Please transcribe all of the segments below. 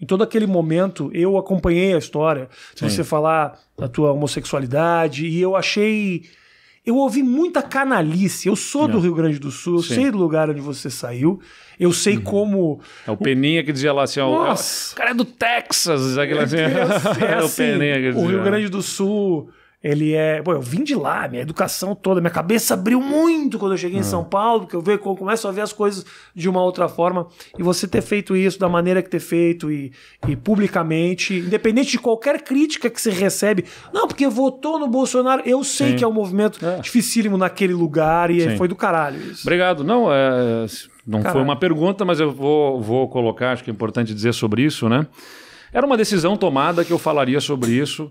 Em todo aquele momento, eu acompanhei a história. de você falar da tua homossexualidade, e eu achei. Eu ouvi muita canalice. Eu sou do é. Rio Grande do Sul, eu sei do lugar onde você saiu. Eu sei uhum. como. É o Peninha que dizia lá assim: Nossa. o cara é do Texas. Aquele assim. é, É, é, assim, o Peninha que dizia. O Rio Grande do Sul ele é. Pô, eu vim de lá, minha educação toda, minha cabeça abriu muito quando eu cheguei uhum. em ah. São Paulo, que eu, vejo, eu começo a ver as coisas de uma outra forma. E você ter feito isso da maneira que ter feito e, e publicamente, independente de qualquer crítica que você recebe, não, porque votou no Bolsonaro, eu sei Sim. que é um movimento é. dificílimo naquele lugar e Sim. foi do caralho isso. Obrigado. Não, é, não caralho. foi uma pergunta, mas eu vou, vou colocar, acho que é importante dizer sobre isso, né? Era uma decisão tomada que eu falaria sobre isso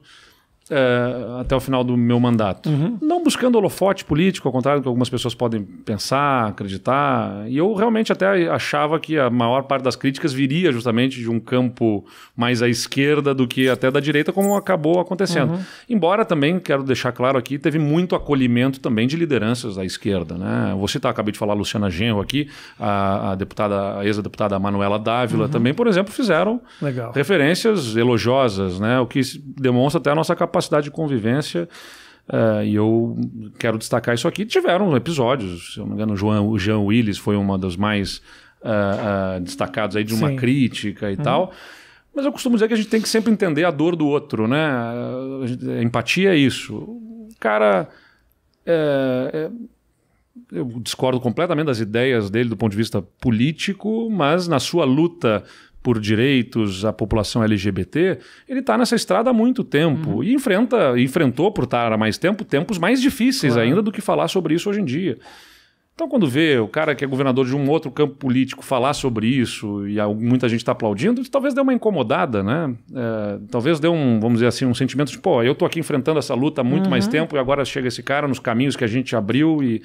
é, até o final do meu mandato. Uhum. Não buscando holofote político, ao contrário do que algumas pessoas podem pensar, acreditar. E eu realmente até achava que a maior parte das críticas viria justamente de um campo mais à esquerda do que até da direita, como acabou acontecendo. Uhum. Embora também, quero deixar claro aqui, teve muito acolhimento também de lideranças da esquerda. Né? Vou citar, acabei de falar a Luciana Genro aqui, a, a deputada, ex-deputada Manuela Dávila uhum. também, por exemplo, fizeram Legal. referências elogiosas, né? o que demonstra até a nossa capacidade capacidade de convivência. Uh, e eu quero destacar isso aqui. Tiveram episódios, se eu não me engano, o, João, o Jean Willis foi uma das mais uh, eh, uh, eh, destacados aí de uma Sim. crítica e uhum. tal. Mas eu costumo dizer que a gente tem que sempre entender a dor do outro, né? A empatia é isso. O cara. É, é, eu discordo completamente das ideias dele do ponto de vista político, mas na sua luta por direitos à população LGBT, ele está nessa estrada há muito tempo uhum. e enfrenta, enfrentou por estar há mais tempo tempos mais difíceis claro. ainda do que falar sobre isso hoje em dia. Então, quando vê o cara que é governador de um outro campo político falar sobre isso e muita gente está aplaudindo, talvez dê uma incomodada, né? É, talvez dê um, vamos dizer assim, um sentimento de, pô, eu estou aqui enfrentando essa luta há muito uhum. mais tempo e agora chega esse cara nos caminhos que a gente abriu e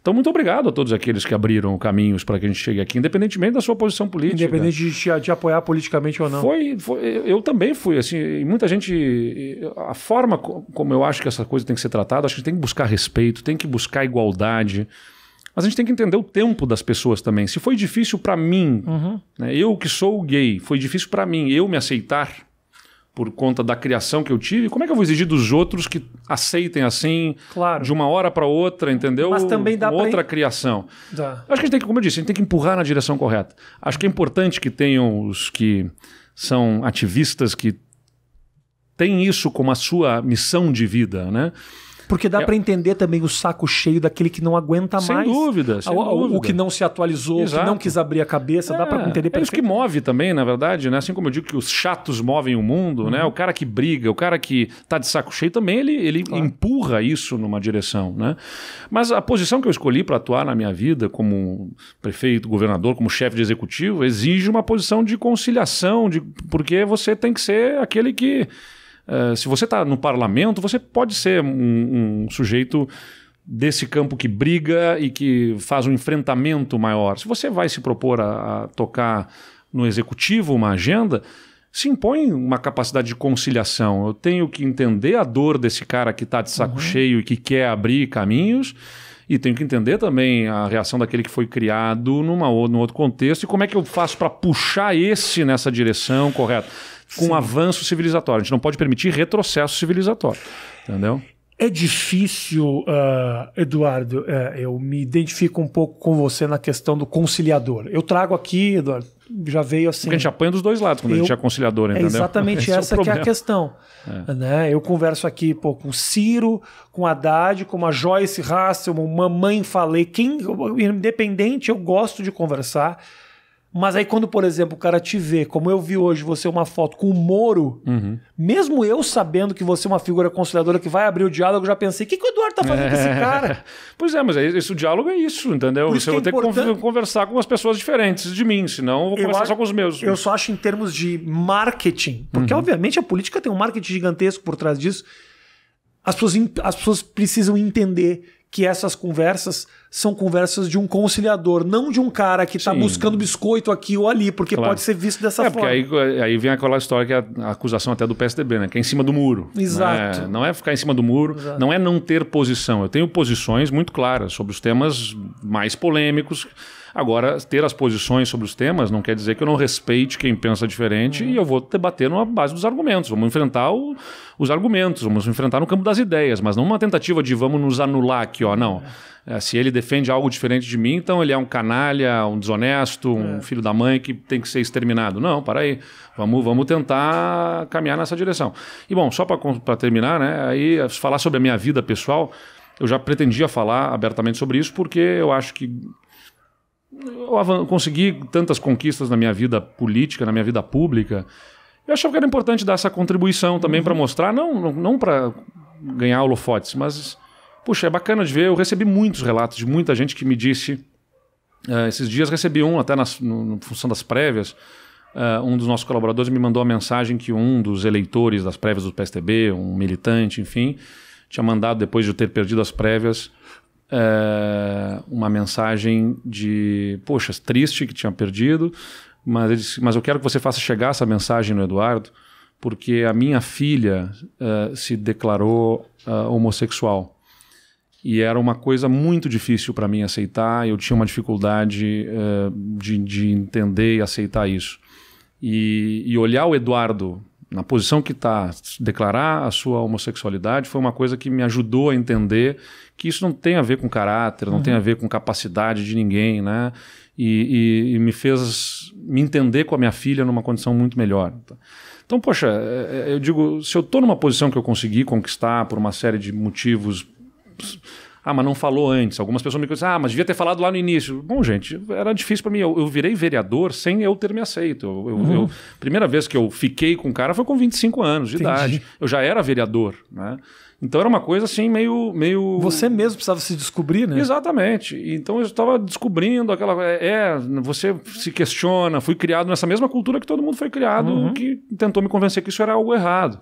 então, muito obrigado a todos aqueles que abriram caminhos para que a gente chegue aqui, independentemente da sua posição política. Independente de te, de apoiar politicamente ou não. Foi, foi, eu também fui, assim, muita gente. A forma como eu acho que essa coisa tem que ser tratada, acho que tem que buscar respeito, tem que buscar igualdade. Mas a gente tem que entender o tempo das pessoas também. Se foi difícil para mim, uhum. né, eu que sou gay, foi difícil para mim eu me aceitar por conta da criação que eu tive, como é que eu vou exigir dos outros que aceitem assim, claro. de uma hora para outra, entendeu? Mas também dá outra criação. Dá. Acho que a gente tem que, como eu disse, a gente tem que empurrar na direção correta. Acho que é importante que tenham os que são ativistas que têm isso como a sua missão de vida, né? Porque dá é. para entender também o saco cheio daquele que não aguenta sem mais. Dúvida, sem o, dúvida. O que não se atualizou, Exato. que não quis abrir a cabeça, é, dá para entender. É isso que move também, na verdade, né? Assim como eu digo que os chatos movem o mundo, uhum. né? O cara que briga, o cara que tá de saco cheio também, ele, ele claro. empurra isso numa direção, né? Mas a posição que eu escolhi para atuar na minha vida como prefeito, governador, como chefe de executivo, exige uma posição de conciliação, de porque você tem que ser aquele que eh, se você está no parlamento, você pode ser um, um sujeito desse campo que briga e que faz um enfrentamento maior. Se você vai se propor a, a, tocar no executivo uma agenda, se impõe uma capacidade de conciliação. Eu tenho que entender a dor desse cara que está de saco uhum. cheio e que quer abrir caminhos. E tenho que entender também a reação daquele que foi criado numa, num outro contexto e como é que eu faço para puxar esse nessa direção correta com Sim. avanço civilizatório. A gente não pode permitir retrocesso civilizatório. Entendeu? É difícil, uh, Eduardo, uh, eu me identifico um pouco com você na questão do conciliador. Eu trago aqui, Eduardo, já veio assim. Porque a gente apanha dos dois lados quando eu, a gente é conciliador, entendeu? É exatamente é essa é que é a questão. É. Né? Eu converso aqui pô, com Ciro, com Haddad, com a Joyce a mamãe falei, quem, independente, eu gosto de conversar mas aí quando, por exemplo, o cara te vê, como eu vi hoje, você uma foto com o Moro, uhum. mesmo eu sabendo que você é uma figura conciliadora que vai abrir o diálogo, já pensei, o que, que o Eduardo tá fazendo é. com esse é. cara? Pois é, mas é isso, o diálogo é isso, entendeu? isso eu é vou é ter importante... que conversar com as pessoas diferentes de mim, senão eu vou conversar eu só com os meus. Eu só acho em termos de marketing, porque uhum. obviamente a política tem um marketing gigantesco por trás disso. As pessoas, as pessoas precisam entender que essas conversas são conversas de um conciliador, não de um cara que está buscando biscoito aqui ou ali, porque claro. pode ser visto dessa é, forma. Aí, aí vem aquela história que é a acusação até do PSDB, né? Que é em cima do muro. Exato. Né? Não é ficar em cima do muro, Exato. não é não ter posição. Eu tenho posições muito claras sobre os temas mais polêmicos Agora, ter as posições sobre os temas não quer dizer que eu não respeite quem pensa diferente uhum. e eu vou debater na base dos argumentos. Vamos enfrentar o, os argumentos, vamos enfrentar no campo das ideias, mas não uma tentativa de vamos nos anular aqui, ó, não. É. é, se ele defende algo diferente de mim, então ele é um canalha, um desonesto, um é. filho da mãe que tem que ser exterminado. Não, para aí. Vamos, vamos tentar caminhar nessa direção. E bom, só para terminar, né? Aí eh, falar sobre a minha vida pessoal, eu já pretendia falar abertamente sobre isso porque eu acho que eu consegui tantas conquistas na minha vida política, na minha vida pública. Eu achava que era importante dar essa contribuição também uhum. para mostrar, não, não, para ganhar holofotes, mas, puxa, é bacana de ver. Eu recebi muitos relatos de muita gente que me disse. Uh, esses dias recebi um, até nas, função das prévias, uh, um dos nossos colaboradores me mandou a mensagem que um dos eleitores das prévias do PSTB, um militante, enfim, tinha mandado, depois de eu ter perdido as prévias, é, uma mensagem de, poxa, triste que tinha perdido, mas, disse, mas eu quero que você faça chegar essa mensagem no Eduardo, porque a minha filha eh, se declarou eh, homossexual. E era uma coisa muito difícil para mim aceitar, eu tinha uma dificuldade de, de, entender e aceitar isso. E, e olhar o Eduardo na posição que está, declarar a sua homossexualidade foi uma coisa que me ajudou a entender que isso não tem a ver com caráter, não uhum. tem a uhum. ver com capacidade de ninguém, né? E, e, e, me fez me entender com a minha filha numa condição muito melhor. Então, poxa, é, é, eu digo, se eu estou numa posição que eu consegui conquistar por uma série de motivos ah, mas não falou antes. Algumas pessoas me dizem, ah, mas devia ter falado lá no início. Bom, gente, era difícil para mim. Eu, eu, virei vereador sem eu ter me aceito. Eu, eu, uhum. eu, primeira vez que eu fiquei com o cara foi com 25 anos de Entendi. idade. Eu já era vereador, né? Então era uma coisa assim meio, meio. Você mesmo precisava se descobrir, né? Exatamente. Então eu estava descobrindo aquela é, é, você se questiona. Fui criado nessa mesma cultura que todo mundo foi criado, uhum. que tentou me convencer que isso era algo errado.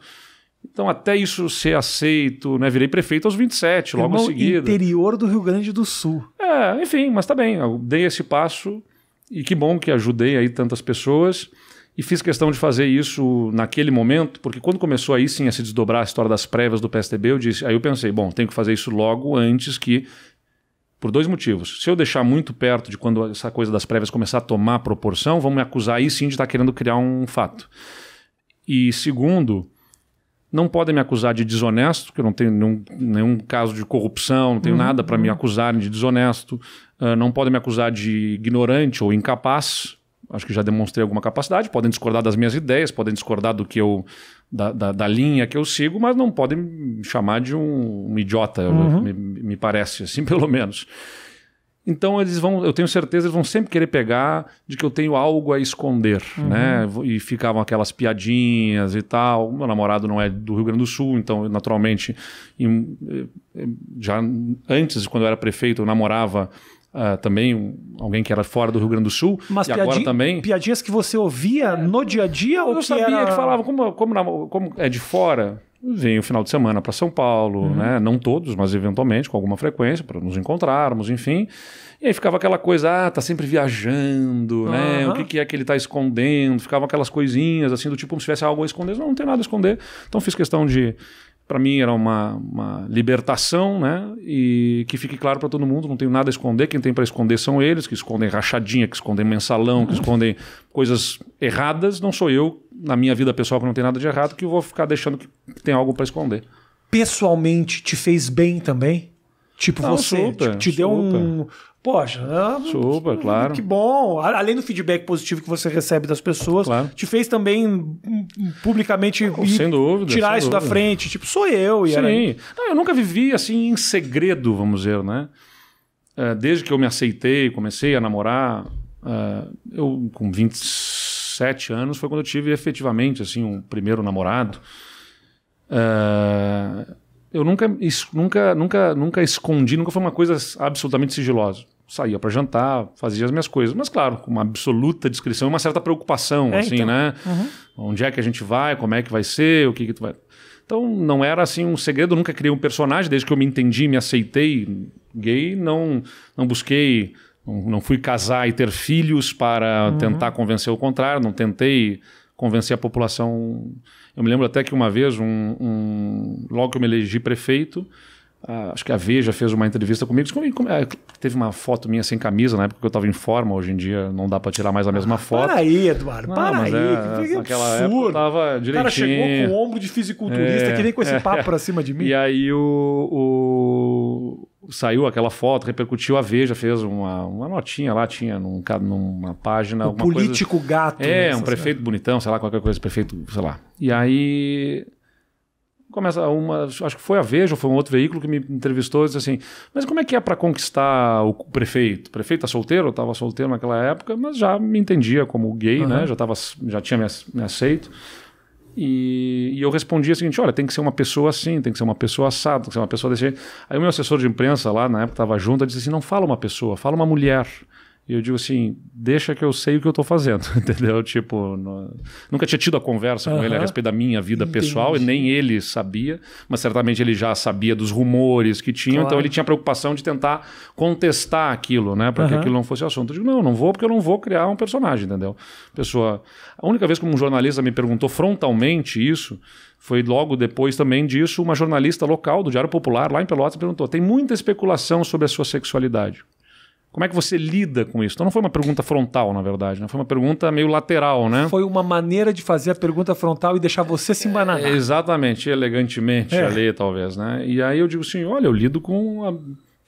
Então, até isso ser aceito, né? Virei prefeito aos 27, logo em seguida. interior do Rio Grande do Sul. É, enfim, mas tá bem. Eu dei esse passo e que bom que ajudei aí tantas pessoas. E fiz questão de fazer isso naquele momento, porque quando começou aí sim a se desdobrar a história das prévias do PSDB, eu disse, aí eu pensei, bom, tenho que fazer isso logo antes que por dois motivos. Se eu deixar muito perto de quando essa coisa das prévias começar a tomar proporção, vão me acusar aí sim de estar tá querendo criar um fato. E segundo, não podem me acusar de desonesto, porque eu não tenho nenhum, nenhum caso de corrupção, não tenho uhum. nada para me uhum. acusarem de desonesto. Uh, não podem me acusar de ignorante ou incapaz. Acho que já demonstrei alguma capacidade. Podem discordar das minhas ideias, podem discordar do que eu da, da, da, linha que eu sigo, mas não podem me chamar de um, um idiota, uhum. me, me, parece, assim pelo menos. Então eles vão, eu tenho certeza, eles vão sempre querer pegar de que eu tenho algo a esconder, uhum. né? E ficavam aquelas piadinhas e tal. Meu namorado não é do Rio Grande do Sul, então naturalmente em, eh, já antes, quando eu era prefeito, eu namorava uh, também alguém que era fora do Rio Grande do Sul. Mas e agora também piadinhas que você ouvia no dia a dia eu ou eu que sabia era... que falava como, como, como é de fora vem o final de semana para São Paulo, uhum. né? Não todos, mas eventualmente, com alguma frequência, para nos encontrarmos, enfim. E aí ficava aquela coisa, ah, tá sempre viajando, uhum. né? O que, que, é que ele tá escondendo? Ficava aquelas coisinhas, assim, do tipo, se tivesse algo a esconder. Não, não tem nada a esconder. Então fiz questão de para mim era uma, uma, libertação, né? E que fique claro para todo mundo, não tenho nada a esconder. Quem tem para esconder são eles, que escondem rachadinha, que escondem mensalão, que escondem coisas erradas. Não sou eu, na minha vida pessoal, que não tem nada de errado, que vou ficar deixando que tem algo para esconder. Pessoalmente, te fez bem também? Tipo, não, você super, te, te deu um, poxa, é super, que, claro. Que bom. Além do feedback positivo que você recebe das pessoas, claro. te fez também hum, hum, publicamente oh, dúvida, tirar isso dúvida. da frente. Tipo, sou eu. E Sim. Era... Não, eu nunca vivi assim em segredo, vamos dizer, né? É, desde que eu me aceitei, comecei a namorar, é, eu com 27 anos foi quando eu tive efetivamente assim um primeiro namorado. eu nunca, nunca, nunca, nunca escondi, nunca foi uma coisa absolutamente sigilosa saía para jantar, fazia as minhas coisas. Mas, claro, com uma absoluta discrição e uma certa preocupação, é, assim, então. né? Uhum. Onde é que a gente vai? Como é que vai ser? O que, que tu vai. Então, não era assim um segredo, nunca criei um personagem, desde que eu me entendi, me aceitei gay, não, não busquei, não, não fui casar e ter filhos para uhum. tentar convencer o contrário, não tentei convencer a população. Eu me lembro até que uma vez, um, um logo que eu me elegi prefeito, ah, acho que a Veja fez uma entrevista comigo. É, teve uma foto minha sem camisa na época que eu estava em forma. Hoje em dia não dá para tirar mais a mesma ah, foto. Para aí, Eduardo. Não, para aí. É, que absurdo. época eu tava direitinho. O cara chegou com o ombro de fisiculturista, é, que nem com esse é, papo para cima de mim. E aí o, o, saiu aquela foto, repercutiu. A Veja fez uma, uma notinha lá, tinha num, numa página. Um político coisa, gato. É, né, um prefeito bonitão, sei lá, qualquer coisa, prefeito, sei lá. E aí começa uma, acho que foi a Veja ou foi um outro veículo que me entrevistou e disse assim, mas como é que é para conquistar o prefeito? O prefeito tá solteiro, eu estava solteiro naquela época, mas já me entendia como gay, uhum. né? Já, tava, já tinha me, aceito. E, e, eu respondia o seguinte, olha, tem que ser uma pessoa assim, tem que ser uma pessoa assada, tem que ser uma pessoa desse jeito. Aí o meu assessor de imprensa lá, na época estava junto, disse assim, não fala uma pessoa, fala uma mulher. E eu digo assim, deixa que eu sei o que eu estou fazendo, entendeu? Tipo, não... nunca tinha tido a conversa uhum. com ele a respeito da minha vida Entendi. pessoal, e nem ele sabia, mas certamente ele já sabia dos rumores que tinham, então claro. então ele tinha preocupação de tentar contestar aquilo, né? Para uhum. que aquilo não fosse assunto. Eu digo, não, não vou, porque eu não vou criar um personagem, entendeu? Pessoa. A única vez que um jornalista me perguntou frontalmente isso, foi logo depois também disso, uma jornalista local do Diário Popular, lá em Pelotas, perguntou: tem muita especulação sobre a sua sexualidade. Como é que você lida com isso? Então não foi uma pergunta frontal, na verdade, né? foi uma pergunta meio lateral, né? Foi uma maneira de fazer a pergunta frontal e deixar você se embananar. É, exatamente, elegantemente é. ali, talvez, né? E aí eu digo assim, olha, eu lido com a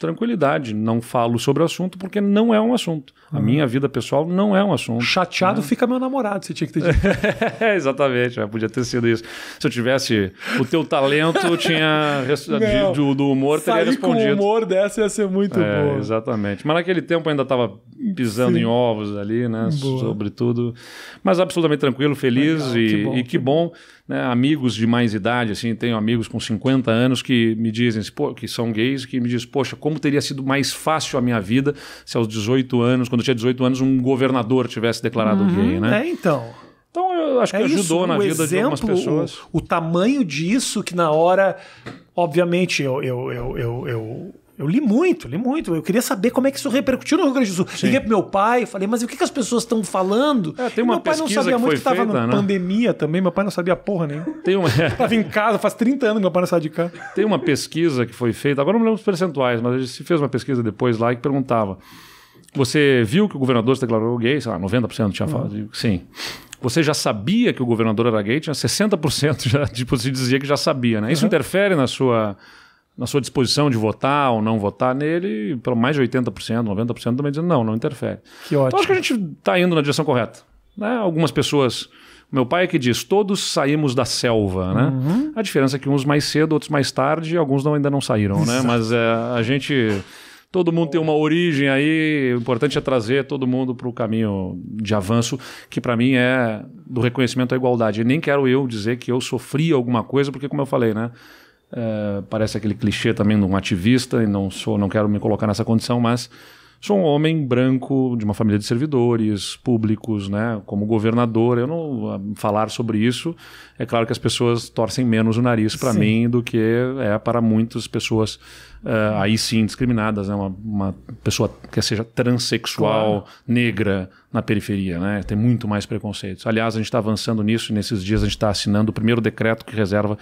tranquilidade, não falo sobre o assunto porque não é um assunto. A uhum. minha vida pessoal não é um assunto. Chateado né? fica meu namorado, você tinha que ter dito. é, exatamente, é, podia ter sido isso. Se eu tivesse o teu talento, eu tinha de, do, humor teria respondido. Com o humor dessa ia ser muito é, Exatamente. Mas naquele tempo ainda estava pisando Sim. em ovos ali, né, boa. sobretudo. Mas absolutamente tranquilo, feliz Legal, e, que bom. E que bom né, amigos de mais idade, assim, tenho amigos com 50 anos que me dizem, que são gays, que me dizem, poxa, como teria sido mais fácil a minha vida se aos 18 anos, quando eu tinha 18 anos, um governador tivesse declarado uhum, gay, né? É, então. Então eu acho é que ajudou isso, na vida exemplo, de algumas pessoas. O, o tamanho disso que na hora, obviamente, eu, eu, eu, eu, eu eu li muito, li muito. Eu queria saber como é que isso repercutiu no Rio Grande do Sul. Sim. Liguei pro meu pai, falei, mas o que, que as pessoas estão falando? É, tem uma meu pai não sabia que muito que tava na né? pandemia também, meu pai não sabia porra nenhuma. Tem uma... É. tava em casa, faz 30 anos que meu pai não sabe de casa. Tem uma pesquisa que foi feita, agora não me lembro os percentuais, mas se fez uma pesquisa depois lá que perguntava: Você viu que o governador se declarou gay? Sei lá, 90% tinha hum. falado. Uhum. Sim você já sabia que o governador era gay, tinha 60% já, tipo, se dizia que já sabia, né? Isso uhum. interfere na sua na sua disposição de votar ou não votar nele, pelo mais de 80%, 90% também dizendo não, não interfere. Que ótimo. Então acho que a gente está indo na direção correta. Né? Algumas pessoas. Meu pai é que diz: todos saímos da selva, né? Uhum. A diferença é que uns mais cedo, outros mais tarde, e alguns não, ainda não saíram, né? Mas é, a gente. Todo mundo tem uma origem aí, o importante é trazer todo mundo para o caminho de avanço, que para mim é do reconhecimento à igualdade. E nem quero eu dizer que eu sofri alguma coisa, porque, como eu falei, né? É, parece aquele clichê também de um ativista, e não sou, não quero me colocar nessa condição, mas sou um homem branco de uma família de servidores públicos, né? Como governador, eu não ah, falar sobre isso. É claro que as pessoas torcem menos o nariz para mim do que é para muitas pessoas uh, aí sim discriminadas, né? Uma, uma pessoa que seja transexual, claro. negra na periferia, né? Tem muito mais preconceitos. Aliás, a gente está avançando nisso e nesses dias a gente está assinando o primeiro decreto que reserva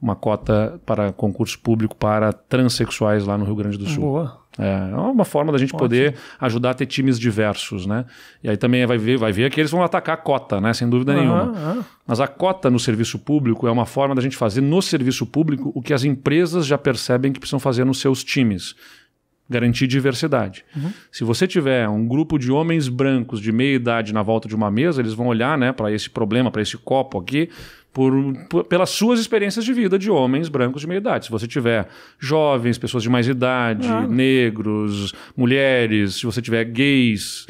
uma cota para concurso público para transexuais lá no Rio Grande do Sul. Boa. É, é uma forma da gente Ótimo. poder ajudar a ter times diversos, né? E aí também vai ver, vai ver que eles vão atacar a cota, né? Sem dúvida uhum, nenhuma. Uhum. Mas a cota no serviço público é uma forma da gente fazer no serviço público o que as empresas já percebem que precisam fazer nos seus times garantir diversidade. Uhum. Se você tiver um grupo de homens brancos de meia idade na volta de uma mesa, eles vão olhar né, para esse problema, para esse copo aqui, por, por, pelas suas experiências de vida de homens brancos de meia idade. Se você tiver jovens, pessoas de mais idade, negros, mulheres, se você tiver gays.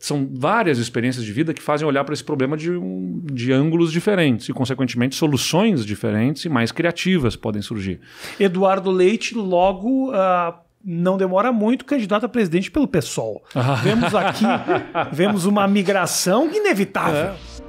São várias experiências de vida que fazem olhar para esse problema de, um, de ângulos diferentes e, consequentemente, soluções diferentes e mais criativas podem surgir. Eduardo Leite logo uh não demora muito, candidato a presidente pelo PSOL. Ah. Vemos aqui, vemos uma migração inevitável. É.